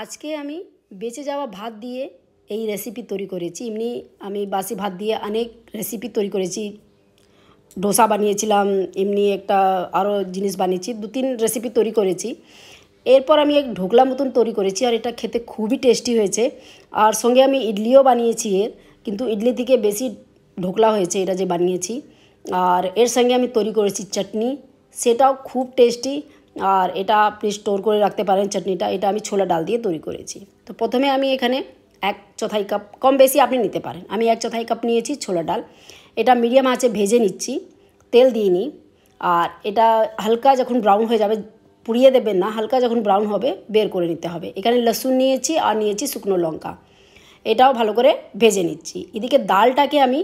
আজকে আমি বেঁচে যাওয়া ভাত দিয়ে এই রেসিপি তৈরি করেছি এমনি আমি বাসি ভাত দিয়ে অনেক রেসিপি তৈরি করেছি ডোসা বানিয়েছিলাম এমনি একটা আরও জিনিস বানিয়েছি দু তিন রেসিপি তৈরি করেছি এরপর আমি এক ঢোকলা মতন তৈরি করেছি আর এটা খেতে খুবই টেস্টি হয়েছে আর সঙ্গে আমি ইডলিও বানিয়েছি এর কিন্তু ইডলি থেকে বেশি ঢোকলা হয়েছে এটা যে বানিয়েছি আর এর সঙ্গে আমি তৈরি করেছি চাটনি সেটাও খুব টেস্টি আর এটা আপনি স্টোর করে রাখতে পারেন চাটনিটা এটা আমি ছোলা ডাল দিয়ে তৈরি করেছি তো প্রথমে আমি এখানে এক চথাই কাপ কম বেশি আপনি নিতে পারেন আমি এক চথাই কাপ নিয়েছি ছোলা ডাল এটা মিডিয়াম আঁচে ভেজে নিচ্ছি তেল দিয়ে নিই আর এটা হালকা যখন ব্রাউন হয়ে যাবে পুড়িয়ে দেবেন না হালকা যখন ব্রাউন হবে বের করে নিতে হবে এখানে লসুন নিয়েছি আর নিয়েছি শুকনো লঙ্কা এটাও ভালো করে ভেজে নিচ্ছি এদিকে ডালটাকে আমি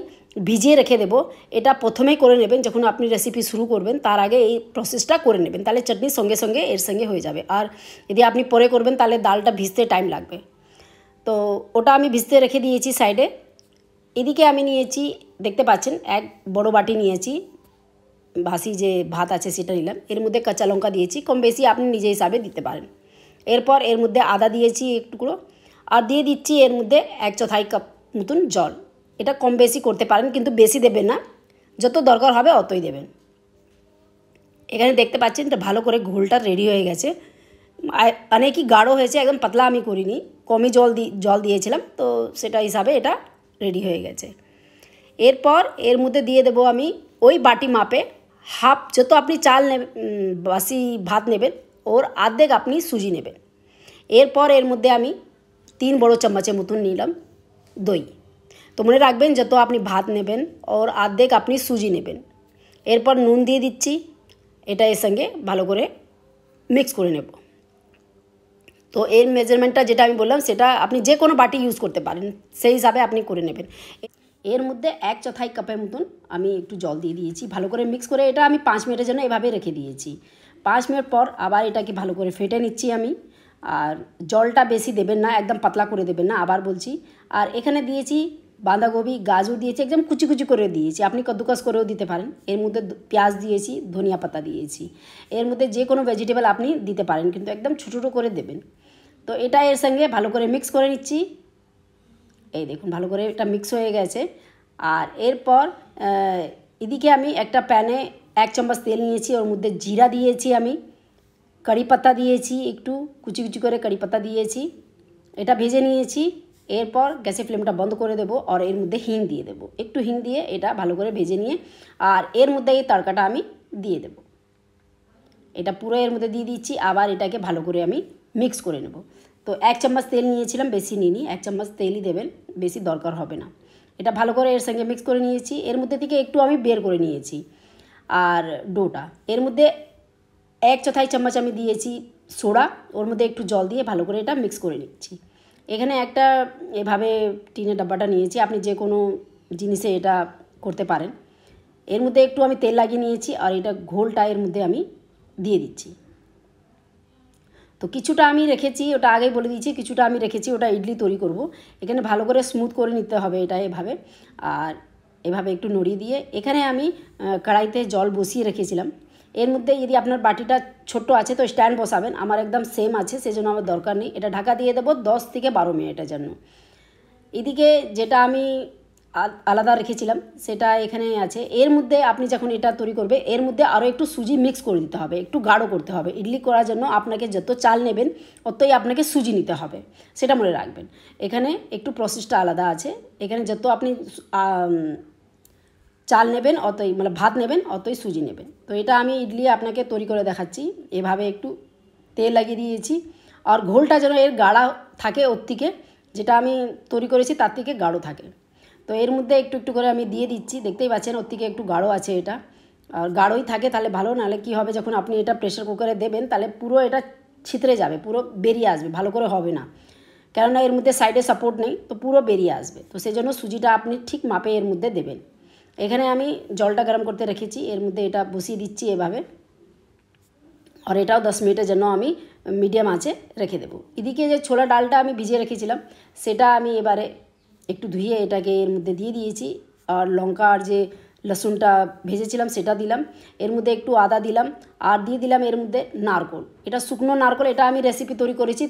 ভিজিয়ে রেখে দেবো এটা প্রথমেই করে নেবেন যখন আপনি রেসিপি শুরু করবেন তার আগে এই প্রসেসটা করে নেবেন তাহলে চাটনি সঙ্গে সঙ্গে এর সঙ্গে হয়ে যাবে আর যদি আপনি পরে করবেন তাহলে ডালটা ভিজতে টাইম লাগবে তো ওটা আমি ভিজতে রেখে দিয়েছি সাইডে এদিকে আমি নিয়েছি দেখতে পাচ্ছেন এক বড় বাটি নিয়েছি ভাসি যে ভাত আছে সেটা নিলাম এর মধ্যে কাঁচা লঙ্কা দিয়েছি কম বেশি আপনি নিজে হিসাবে দিতে পারেন এরপর এর মধ্যে আদা দিয়েছি একটুকুড়ো আর দিয়ে দিচ্ছি এর মধ্যে এক চথাই কাপ মতন জল এটা কম বেশি করতে পারেন কিন্তু বেশি দেবেন না যত দরকার হবে অতই দেবেন এখানে দেখতে পাচ্ছেন এটা ভালো করে ঘোলটা রেডি হয়ে গেছে অনেকই মানে গাঢ় হয়েছে একদম পাতলা আমি করিনি কমই জল দি জল দিয়েছিলাম তো সেটা হিসাবে এটা রেডি হয়ে গেছে এরপর এর মধ্যে দিয়ে দেব আমি ওই বাটি মাপে হাফ যত আপনি চাল নেবেন বাসি ভাত নেবেন ওর আর্ধেক আপনি সুজি নেবেন এরপর এর মধ্যে আমি তিন বড় চামচের মতন নিলাম দই তো মনে রাখবেন যত আপনি ভাত নেবেন ওর আর্ধেক আপনি সুজি নেবেন এরপর নুন দিয়ে দিচ্ছি এটা এর সঙ্গে ভালো করে মিক্স করে নেব তো এর মেজারমেন্টটা যেটা আমি বললাম সেটা আপনি যে কোনো বাটি ইউজ করতে পারেন সেই হিসাবে আপনি করে নেবেন এর মধ্যে এক চথাই কাপের মতন আমি একটু জল দিয়ে দিয়েছি ভালো করে মিক্স করে এটা আমি পাঁচ মিনিটের জন্য এভাবে রেখে দিয়েছি পাঁচ মিনিট পর আবার এটাকে ভালো করে ফেটে নিচ্ছি আমি আর জলটা বেশি দেবেন না একদম পাতলা করে দেবেন না আবার বলছি আর এখানে দিয়েছি বাঁধাকপি গাজর দিয়েছি একদম কুচি কুচি করে দিয়েছি আপনি কদ্দুকাস করেও দিতে পারেন এর মধ্যে পেঁয়াজ দিয়েছি ধনিয়া পাতা দিয়েছি এর মধ্যে যে কোনো ভেজিটেবল আপনি দিতে পারেন কিন্তু একদম ছোটো ছোটো করে দেবেন তো এটা এর সঙ্গে ভালো করে মিক্স করে নিচ্ছি এই দেখুন ভালো করে এটা মিক্স হয়ে গেছে আর এরপর এদিকে আমি একটা প্যানে এক চামচ তেল নিয়েছি ওর মধ্যে জিরা দিয়েছি আমি কারি পাতা দিয়েছি একটু কুচি কুচি করে কারি পাতা দিয়েছি এটা ভেজে নিয়েছি এরপর গ্যাসের ফ্লেমটা বন্ধ করে দেবো আর এর মধ্যে হিং দিয়ে দেবো একটু হিং দিয়ে এটা ভালো করে ভেজে নিয়ে আর এর মধ্যে এই তড়কাটা আমি দিয়ে দেবো এটা পুরো এর মধ্যে দিয়ে দিচ্ছি আবার এটাকে ভালো করে আমি মিক্স করে নেব তো এক চামচ তেল নিয়েছিলাম বেশি নিইনি এক চামচ তেলই দেবেন বেশি দরকার হবে না এটা ভালো করে এর সঙ্গে মিক্স করে নিয়েছি এর মধ্যে থেকে একটু আমি বের করে নিয়েছি আর ডোটা এর মধ্যে এক চথাই চামচ আমি দিয়েছি সোডা ওর মধ্যে একটু জল দিয়ে ভালো করে এটা মিক্স করে নিচ্ছি এখানে একটা এভাবে টিনের ডাব্বাটা নিয়েছি আপনি যে কোনো জিনিসে এটা করতে পারেন এর মধ্যে একটু আমি তেল লাগিয়ে নিয়েছি আর এটা ঘোলটা এর মধ্যে আমি দিয়ে দিচ্ছি তো কিছুটা আমি রেখেছি ওটা আগেই বলে দিয়েছি কিছুটা আমি রেখেছি ওটা ইডলি তৈরি করব এখানে ভালো করে স্মুথ করে নিতে হবে এটা এভাবে আর এভাবে একটু নড়িয়ে দিয়ে এখানে আমি কড়াইতে জল বসিয়ে রেখেছিলাম এর মধ্যে যদি আপনার বাটিটা ছোট্ট আছে তো স্ট্যান্ড বসাবেন আমার একদম সেম আছে সেজন্য আমার দরকার নেই এটা ঢাকা দিয়ে দেবো দশ থেকে বারো মিনিটের জন্য এদিকে যেটা আমি আলাদা রেখেছিলাম সেটা এখানে আছে এর মধ্যে আপনি যখন এটা তৈরি করবে এর মধ্যে আরও একটু সুজি মিক্স করে দিতে হবে একটু গাঢ় করতে হবে ইডলি করার জন্য আপনাকে যত চাল নেবেন অতই আপনাকে সুজি নিতে হবে সেটা মনে রাখবেন এখানে একটু প্রসেসটা আলাদা আছে এখানে যত আপনি চাল নেবেন অতই মানে ভাত নেবেন অতই সুজি নেবেন তো এটা আমি ইডলি আপনাকে তৈরি করে দেখাচ্ছি এভাবে একটু তেল লাগিয়ে দিয়েছি আর ঘোলটা যেন এর গাঢ়া থাকে ওর থেকে যেটা আমি তৈরি করেছি তার থেকে গাঢ় থাকে তো এর মধ্যে একটু একটু করে আমি দিয়ে দিচ্ছি দেখতেই পাচ্ছেন ওর থেকে একটু গাঢ় আছে এটা আর গাঢ়ই থাকে তাহলে ভালো নাহলে কী হবে যখন আপনি এটা প্রেশার কুকারে দেবেন তাহলে পুরো এটা ছিতরে যাবে পুরো বেরিয়ে আসবে ভালো করে হবে না কেননা এর মধ্যে সাইডে সাপোর্ট নেই তো পুরো বেরিয়ে আসবে তো সেই জন্য সুজিটা আপনি ঠিক মাপে এর মধ্যে দেবেন এখানে আমি জলটা গরম করতে রেখেছি এর মধ্যে এটা বসিয়ে দিচ্ছি এভাবে আর এটাও দশ মিনিটের জন্য আমি মিডিয়াম আছে রেখে দেবো এদিকে যে ছোলা ডালটা আমি ভিজিয়ে রেখেছিলাম সেটা আমি এবারে একটু ধুয়ে এটাকে এর মধ্যে দিয়ে দিয়েছি আর লঙ্কা আর যে লসুনটা ভেজেছিলাম সেটা দিলাম এর মধ্যে একটু আদা দিলাম আর দিয়ে দিলাম এর মধ্যে নারকল এটা শুকনো নারকল এটা আমি রেসিপি তৈরি করেছি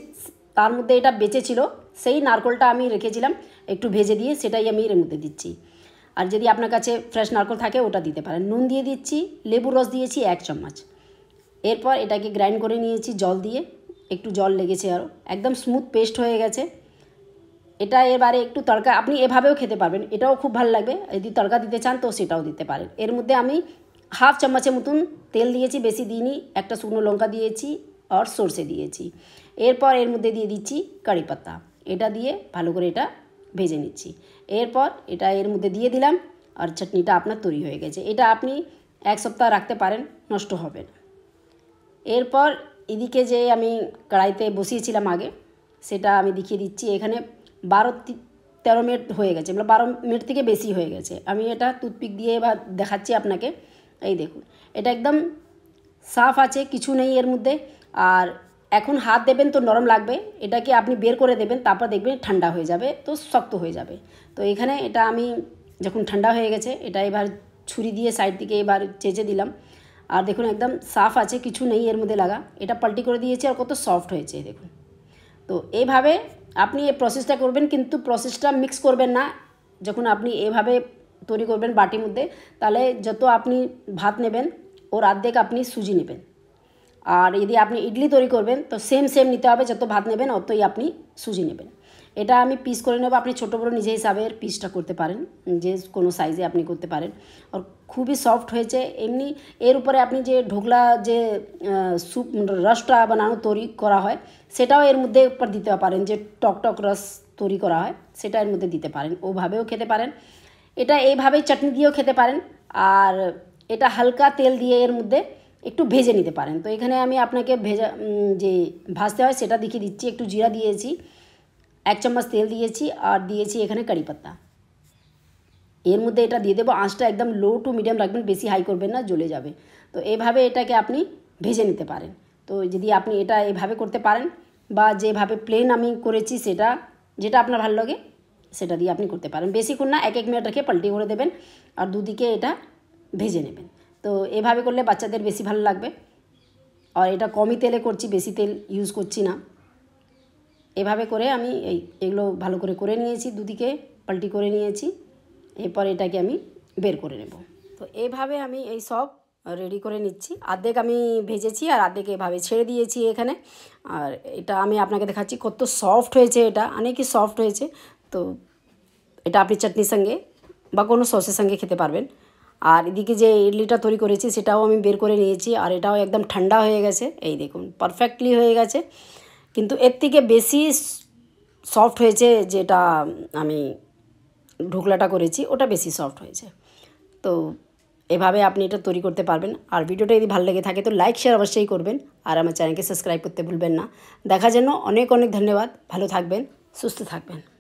তার মধ্যে এটা বেঁচেছিল সেই নারকলটা আমি রেখেছিলাম একটু ভেজে দিয়ে সেটাই আমি এর মধ্যে দিচ্ছি আর যদি আপনার কাছে ফ্রেশ নারকল থাকে ওটা দিতে পারেন নুন দিয়ে দিচ্ছি লেবুর রস দিয়েছি এক চামচ এরপর এটাকে গ্রাইন্ড করে নিয়েছি জল দিয়ে একটু জল লেগেছে আরও একদম স্মুথ পেস্ট হয়ে গেছে এটা এবারে একটু তড়কা আপনি এভাবেও খেতে পারবেন এটাও খুব ভালো লাগবে যদি তড়কা দিতে চান তো সেটাও দিতে পারেন এর মধ্যে আমি হাফ চামচের মতন তেল দিয়েছি বেশি দিইনি একটা শুকনো লঙ্কা দিয়েছি আর সর্ষে দিয়েছি এরপর এর মধ্যে দিয়ে দিচ্ছি কারি পাতা এটা দিয়ে ভালো করে এটা ভেজে নিচ্ছি এরপর এটা এর মধ্যে দিয়ে দিলাম আর চাটনিটা আপনার তৈরি হয়ে গেছে এটা আপনি এক সপ্তাহ রাখতে পারেন নষ্ট হবে না এরপর এদিকে যে আমি কড়াইতে বসিয়েছিলাম আগে সেটা আমি দেখিয়ে দিচ্ছি এখানে বারো তেরো মিনিট হয়ে গেছে মানে বারো মিনিট থেকে বেশি হয়ে গেছে আমি এটা টুথপিক দিয়ে বা দেখাচ্ছি আপনাকে এই দেখুন এটা একদম সাফ আছে কিছু নেই এর মধ্যে আর এখন হাত দেবেন তো নরম লাগবে এটাকে আপনি বের করে দেবেন তারপর দেখবেন ঠান্ডা হয়ে যাবে তো শক্ত হয়ে যাবে তো এখানে এটা আমি যখন ঠান্ডা হয়ে গেছে এটা এবার ছুরি দিয়ে সাইড দিকে এবার চেঁচে দিলাম আর দেখুন একদম সাফ আছে কিছু নেই এর মধ্যে লাগা এটা পাল্টি করে দিয়েছে আর কত সফট হয়েছে দেখুন তো এইভাবে আপনি এই প্রসেসটা করবেন কিন্তু প্রসেসটা মিক্স করবেন না যখন আপনি এভাবে তৈরি করবেন বাটির মধ্যে তাহলে যত আপনি ভাত নেবেন ওর আর্ধেক আপনি সুজি নেবেন আর যদি আপনি ইডলি তৈরি করবেন তো সেম সেম নিতে হবে যত ভাত নেবেন অতই আপনি সুজি নেবেন এটা আমি পিস করে নেবো আপনি ছোটো বড়ো নিজে হিসাবে পিসটা করতে পারেন যে কোনো সাইজে আপনি করতে পারেন আর খুবই সফট হয়েছে এমনি এর উপরে আপনি যে ঢোকলা যে স্যুপ রসটা বানানো তৈরি করা হয় সেটাও এর মধ্যে উপর দিতে পারেন যে টক টক রস তৈরি করা হয় সেটা এর মধ্যে দিতে পারেন ওভাবেও খেতে পারেন এটা এইভাবেই চাটনি দিয়েও খেতে পারেন আর এটা হালকা তেল দিয়ে এর মধ্যে একটু ভেজে নিতে পারেন তো এখানে আমি আপনাকে ভেজা যে ভাজতে হয় সেটা দেখিয়ে দিচ্ছি একটু জিরা দিয়েছি এক চামচ তেল দিয়েছি আর দিয়েছি এখানে কারি পাতা এর মধ্যে এটা দিয়ে দেবো আঁচটা একদম লো টু মিডিয়াম রাখবেন বেশি হাই করবেন না জ্বলে যাবে তো এভাবে এটাকে আপনি ভেজে নিতে পারেন তো যদি আপনি এটা এভাবে করতে পারেন বা যেভাবে প্লেন আমি করেছি সেটা যেটা আপনার ভালো লাগে সেটা দিয়ে আপনি করতে পারেন বেশিক্ষণ না এক এক মিনিট রেখে পাল্টি করে দেবেন আর দুদিকে এটা ভেজে নেবেন তো এভাবে করলে বাচ্চাদের বেশি ভালো লাগবে আর এটা কমই তেলে করছি বেশি তেল ইউজ করছি না এভাবে করে আমি এই এগুলো ভালো করে করে নিয়েছি দুদিকে পাল্টি করে নিয়েছি এরপর এটাকে আমি বের করে নেব তো এভাবে আমি এই সব রেডি করে নিচ্ছি আর্ধেক আমি ভেজেছি আর আর্ধেক এভাবে ছেড়ে দিয়েছি এখানে আর এটা আমি আপনাকে দেখাচ্ছি কত সফট হয়েছে এটা অনেকই সফট হয়েছে তো এটা আপনি চাটনির সঙ্গে বা কোনো সসের সঙ্গে খেতে পারবেন আর এদিকে যে ইডলিটা তৈরি করেছি সেটাও আমি বের করে নিয়েছি আর এটাও একদম ঠান্ডা হয়ে গেছে এই দেখুন পারফেক্টলি হয়ে গেছে কিন্তু এর থেকে বেশি সফট হয়েছে যেটা আমি ঢুকলাটা করেছি ওটা বেশি সফট হয়েছে তো এভাবে আপনি এটা তৈরি করতে পারবেন আর ভিডিওটা যদি ভালো লেগে থাকে তো লাইক শেয়ার অবশ্যই করবেন আর আমার চ্যানেলকে সাবস্ক্রাইব করতে ভুলবেন না দেখার জন্য অনেক অনেক ধন্যবাদ ভালো থাকবেন সুস্থ থাকবেন